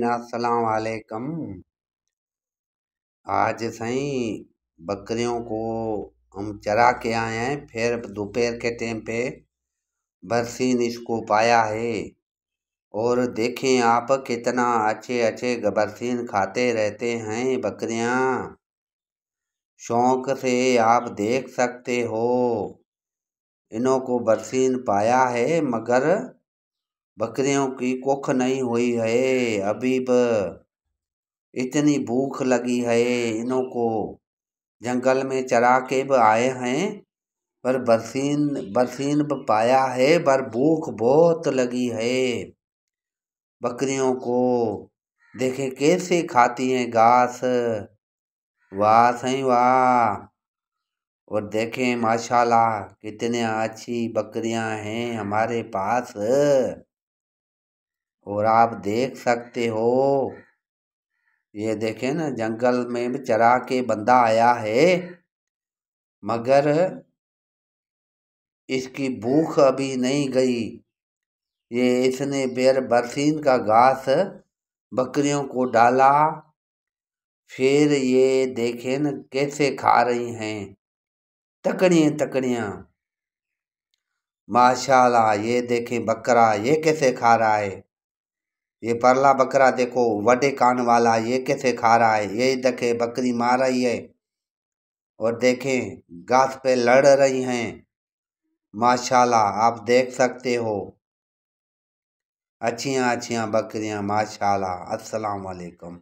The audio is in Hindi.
नासरीन असलकम आज सही बकरियों को हम चरा के आए हैं फिर दोपहर के टाइम पे बरसीन इसको पाया है और देखें आप कितना अच्छे अच्छे बरसीन खाते रहते हैं बकरियां शौक से आप देख सकते हो इनों को बरसीन पाया है मगर बकरियों की कुख नहीं हुई है अभी ब इतनी भूख लगी है इनों को जंगल में चरा के ब आए हैं पर बरसीन बरसीन ब पाया है पर भूख बहुत लगी है बकरियों को देखे कैसे खाती हैं घास वाह सही वाह और देखें माशाल्लाह कितने अच्छी बकरियां हैं हमारे पास और आप देख सकते हो ये देखें ना जंगल में चरा के बंदा आया है मगर इसकी भूख अभी नहीं गई ये इसने बेर बरसीन का घास बकरियों को डाला फिर ये देखें न कैसे खा रही हैं तकड़ियाँ तकड़ियाँ माशाल्लाह ये देखें बकरा ये कैसे खा रहा है ये परला बकरा देखो वडे कान वाला ये कैसे खा रहा है ये देखे बकरी मार रही है और देखें घास पे लड़ रही हैं माशाल्लाह आप देख सकते हो अच्छियाँ अच्छियाँ बकरियाँ माशाल्लाह अस्सलाम वालेकुम